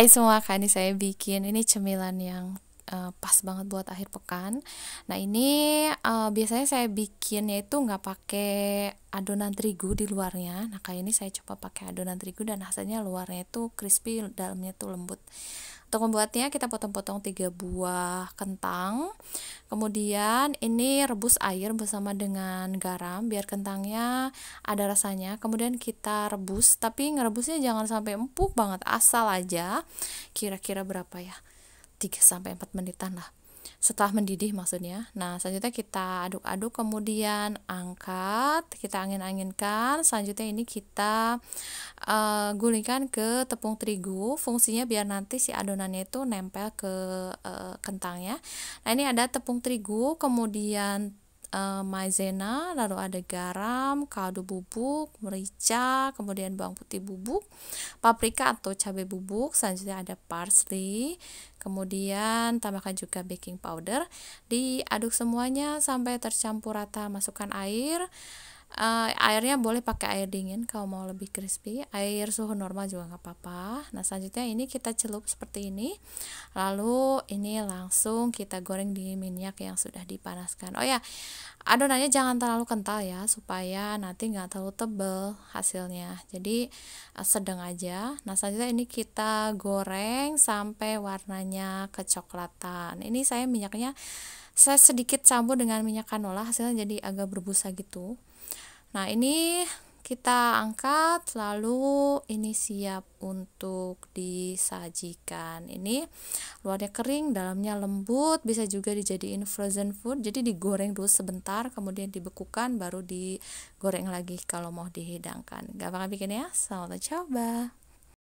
hai semua kan ini saya bikin ini cemilan yang uh, pas banget buat akhir pekan. Nah ini uh, biasanya saya bikin yaitu nggak pakai adonan terigu di luarnya. Nah kali ini saya coba pakai adonan terigu dan hasilnya luarnya itu crispy, dalamnya tuh lembut. Untuk membuatnya kita potong-potong tiga buah kentang. Kemudian ini rebus air bersama dengan garam biar kentangnya ada rasanya. Kemudian kita rebus, tapi ngerebusnya jangan sampai empuk banget, asal aja kira-kira berapa ya? 3 sampai 4 menitan lah. Setelah mendidih maksudnya. Nah, selanjutnya kita aduk-aduk kemudian angkat, kita angin-anginkan. Selanjutnya ini kita uh, gulingkan ke tepung terigu. Fungsinya biar nanti si adonannya itu nempel ke uh, kentangnya. Nah, ini ada tepung terigu, kemudian Eh, maizena, lalu ada garam, kaldu bubuk, merica, kemudian bawang putih bubuk, paprika atau cabai bubuk, selanjutnya ada parsley, kemudian tambahkan juga baking powder, diaduk semuanya sampai tercampur rata, masukkan air, uh, airnya boleh pakai air dingin kalau mau lebih crispy air suhu normal juga nggak apa-apa nah selanjutnya ini kita celup seperti ini lalu ini langsung kita goreng di minyak yang sudah dipanaskan oh ya adonannya jangan terlalu kental ya supaya nanti nggak terlalu tebel hasilnya jadi uh, sedang aja nah selanjutnya ini kita goreng sampai warnanya kecoklatan ini saya minyaknya saya sedikit campur dengan minyak canola hasilnya jadi agak berbusa gitu Nah, ini kita angkat lalu ini siap untuk disajikan ini luarnya kering dalamnya lembut bisa juga dijadiin frozen food jadi digoreng dulu sebentar kemudian dibekukan baru digoreng lagi kalau mau dihidangkan gampang bikin ya selamat coba